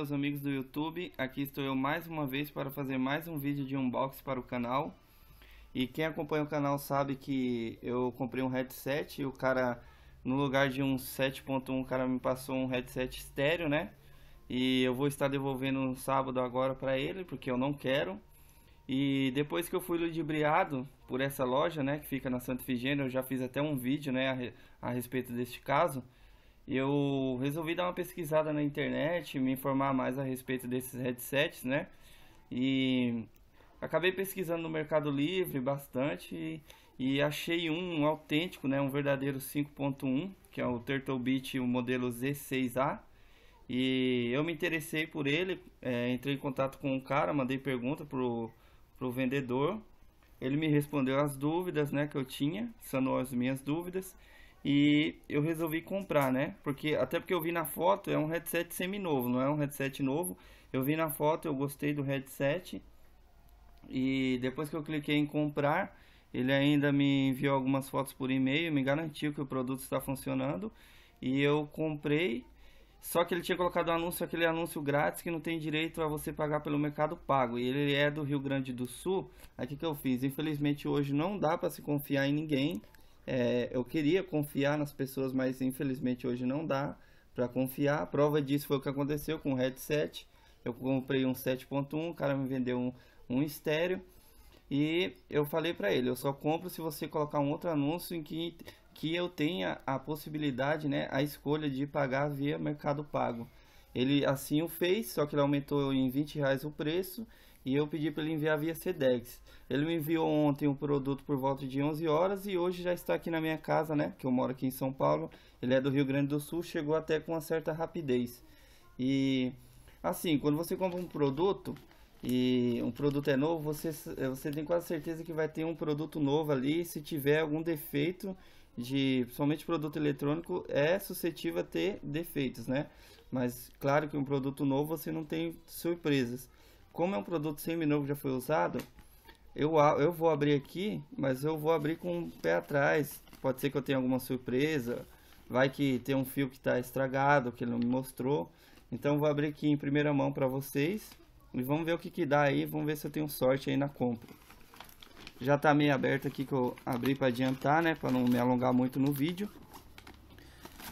meus amigos do YouTube, aqui estou eu mais uma vez para fazer mais um vídeo de unboxing para o canal E quem acompanha o canal sabe que eu comprei um headset e o cara, no lugar de um 7.1, o cara me passou um headset estéreo, né E eu vou estar devolvendo no sábado agora para ele, porque eu não quero E depois que eu fui ludibriado por essa loja, né, que fica na Santa Figênia, eu já fiz até um vídeo, né, a, a respeito deste caso eu resolvi dar uma pesquisada na internet, me informar mais a respeito desses headsets, né? E acabei pesquisando no Mercado Livre bastante e, e achei um, um, autêntico, né, um verdadeiro 5.1, que é o Turtle Beach o modelo Z6A. E eu me interessei por ele, é, entrei em contato com o um cara, mandei pergunta pro, pro vendedor. Ele me respondeu as dúvidas, né, que eu tinha, sanou as minhas dúvidas. E eu resolvi comprar, né? Porque até porque eu vi na foto, é um headset semi-novo, não é um headset novo. Eu vi na foto, eu gostei do headset. E depois que eu cliquei em comprar, ele ainda me enviou algumas fotos por e-mail, me garantiu que o produto está funcionando. E eu comprei, só que ele tinha colocado um anúncio, aquele anúncio grátis que não tem direito a você pagar pelo Mercado Pago. E ele é do Rio Grande do Sul. Aqui que eu fiz. Infelizmente hoje não dá para se confiar em ninguém. É, eu queria confiar nas pessoas, mas infelizmente hoje não dá para confiar. A prova disso foi o que aconteceu com o headset. Eu comprei um 7.1, o cara me vendeu um, um estéreo. E eu falei para ele, eu só compro se você colocar um outro anúncio em que, que eu tenha a possibilidade, né, a escolha de pagar via Mercado Pago. Ele assim o fez, só que ele aumentou em 20 reais o preço e eu pedi para ele enviar via Sedex. Ele me enviou ontem o um produto por volta de 11 horas e hoje já está aqui na minha casa, né? Que eu moro aqui em São Paulo. Ele é do Rio Grande do Sul, chegou até com uma certa rapidez. E assim, quando você compra um produto e um produto é novo, você você tem quase certeza que vai ter um produto novo ali, se tiver algum defeito de somente produto eletrônico é suscetível a ter defeitos, né? Mas claro que um produto novo você não tem surpresas. Como é um produto semi-novo já foi usado, eu, eu vou abrir aqui, mas eu vou abrir com o pé atrás. Pode ser que eu tenha alguma surpresa, vai que tem um fio que está estragado, que ele não me mostrou. Então vou abrir aqui em primeira mão para vocês e vamos ver o que que dá aí, vamos ver se eu tenho sorte aí na compra. Já está meio aberto aqui que eu abri para adiantar, né, para não me alongar muito no vídeo.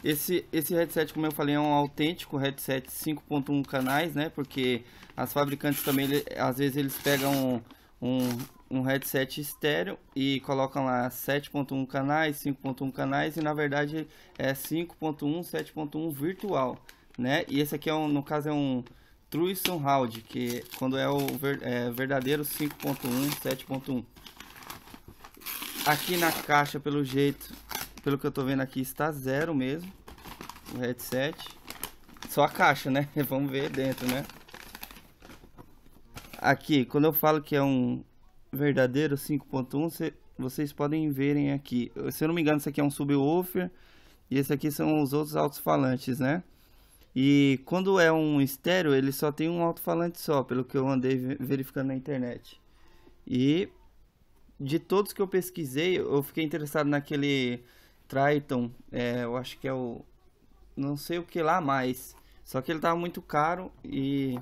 Esse, esse headset, como eu falei, é um autêntico headset 5.1 canais, né? Porque as fabricantes também, ele, às vezes, eles pegam um, um, um headset estéreo e colocam lá 7.1 canais, 5.1 canais e, na verdade, é 5.1, 7.1 virtual, né? E esse aqui, é um, no caso, é um Truison Round, que quando é o ver, é, verdadeiro 5.1, 7.1. Aqui na caixa, pelo jeito, pelo que eu tô vendo aqui, está zero mesmo. O headset. Só a caixa, né? Vamos ver dentro, né? Aqui, quando eu falo que é um verdadeiro 5.1, vocês podem verem aqui. Se eu não me engano, isso aqui é um subwoofer. E esse aqui são os outros alto-falantes, né? E quando é um estéreo, ele só tem um alto-falante só, pelo que eu andei verificando na internet. E de todos que eu pesquisei, eu fiquei interessado naquele Triton, é, eu acho que é o. Não sei o que lá mais. Só que ele tava muito caro e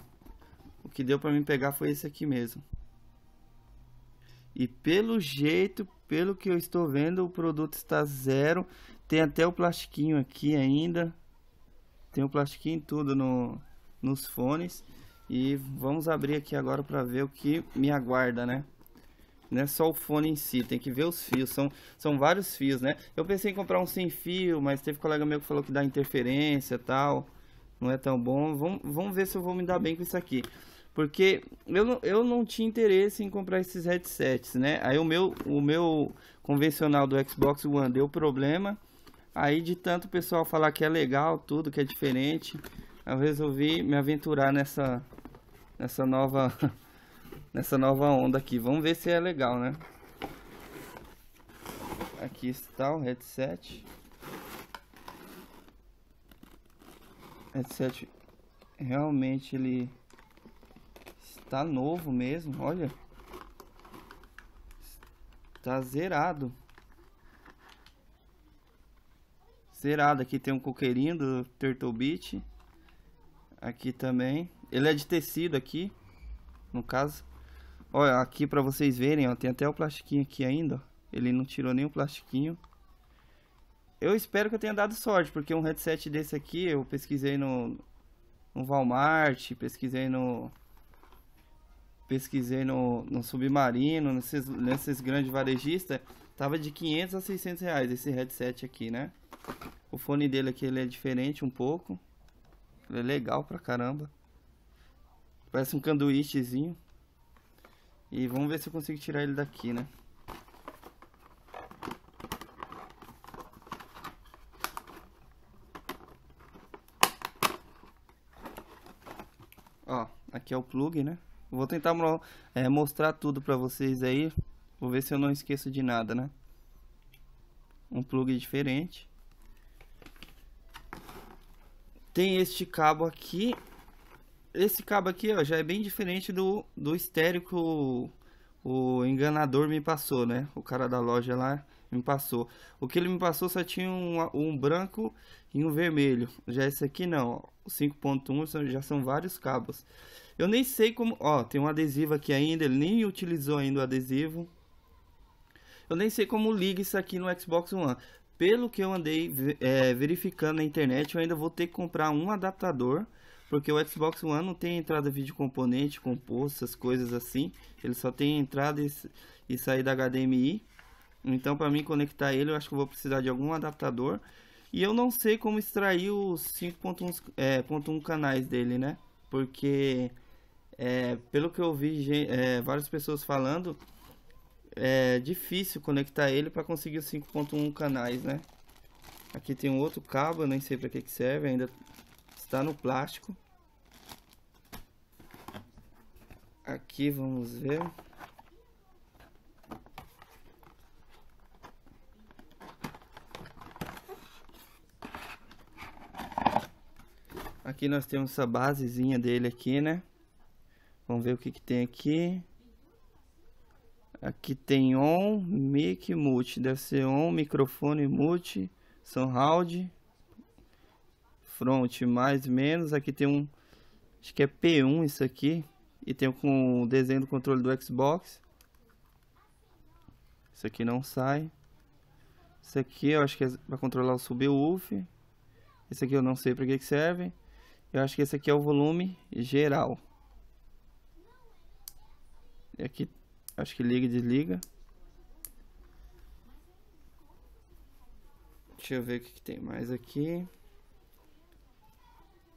o que deu para mim pegar foi esse aqui mesmo. E pelo jeito, pelo que eu estou vendo, o produto está zero. Tem até o plastiquinho aqui ainda. Tem o plastiquinho tudo no, nos fones. E vamos abrir aqui agora para ver o que me aguarda, né? Não é só o fone em si, tem que ver os fios, são, são vários fios, né? Eu pensei em comprar um sem fio, mas teve um colega meu que falou que dá interferência tal, não é tão bom. Vamos, vamos ver se eu vou me dar bem com isso aqui. Porque eu não, eu não tinha interesse em comprar esses headsets, né? Aí o meu, o meu convencional do Xbox One deu problema. Aí de tanto o pessoal falar que é legal, tudo, que é diferente, eu resolvi me aventurar nessa, nessa nova nessa nova onda aqui. Vamos ver se é legal, né? Aqui está o headset. Headset realmente ele está novo mesmo, olha. Está zerado. Zerado, aqui tem um coqueirinho do Turtle Beach. Aqui também. Ele é de tecido aqui, no caso. Olha, aqui pra vocês verem, ó, tem até o plastiquinho aqui ainda, ó. Ele não tirou nem o plastiquinho. Eu espero que eu tenha dado sorte, porque um headset desse aqui eu pesquisei no, no Walmart, pesquisei no... Pesquisei no, no Submarino, nesses, nesses grandes varejistas. Tava de 500 a 600 reais esse headset aqui, né? O fone dele aqui ele é diferente um pouco. Ele é legal pra caramba. Parece um canduíchezinho. E vamos ver se eu consigo tirar ele daqui, né? Ó, aqui é o plug, né? Vou tentar é, mostrar tudo pra vocês aí. Vou ver se eu não esqueço de nada, né? Um plug diferente. Tem este cabo aqui esse cabo aqui, ó, já é bem diferente do, do estéreo que o, o enganador me passou, né? O cara da loja lá me passou. O que ele me passou só tinha um, um branco e um vermelho. Já esse aqui não, ó. 5.1 já são vários cabos. Eu nem sei como... Ó, tem um adesivo aqui ainda, ele nem utilizou ainda o adesivo. Eu nem sei como liga isso aqui no Xbox One. Pelo que eu andei é, verificando na internet, eu ainda vou ter que comprar um adaptador porque o Xbox One não tem entrada vídeo componente, composto, essas coisas assim. Ele só tem entrada e, e saída HDMI. Então, para mim conectar ele, eu acho que eu vou precisar de algum adaptador. E eu não sei como extrair os 5.1 é, canais dele, né? Porque, é, pelo que eu vi é, várias pessoas falando, é difícil conectar ele para conseguir os 5.1 canais, né? Aqui tem um outro cabo, eu nem sei para que, que serve, ainda está no plástico. Aqui vamos ver. Aqui nós temos essa basezinha dele aqui, né? Vamos ver o que, que tem aqui. Aqui tem on, mic, mute. Deve ser on, microfone, mute, surround front, mais, menos. Aqui tem um, acho que é P1 isso aqui. E tem com um, o desenho do controle do Xbox. Isso aqui não sai. Isso aqui eu acho que é para controlar o subwoofer. Esse aqui eu não sei para que, que serve. Eu acho que esse aqui é o volume geral. E aqui acho que liga e desliga. Deixa eu ver o que, que tem mais aqui.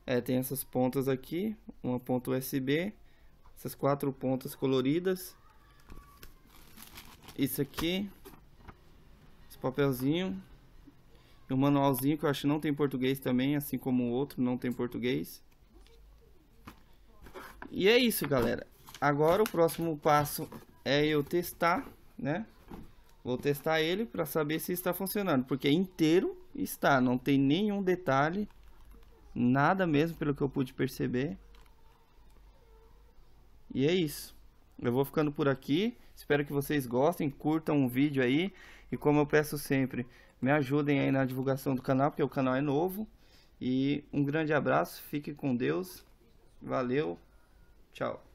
É, tem essas pontas aqui, uma ponta USB, essas quatro pontas coloridas. Isso aqui, esse papelzinho, e um manualzinho que eu acho que não tem português também, assim como o outro não tem português. E é isso, galera. Agora o próximo passo é eu testar, né? Vou testar ele para saber se está funcionando, porque é inteiro está, não tem nenhum detalhe Nada mesmo, pelo que eu pude perceber. E é isso. Eu vou ficando por aqui. Espero que vocês gostem, curtam o vídeo aí. E como eu peço sempre, me ajudem aí na divulgação do canal, porque o canal é novo. E um grande abraço, fique com Deus. Valeu, tchau.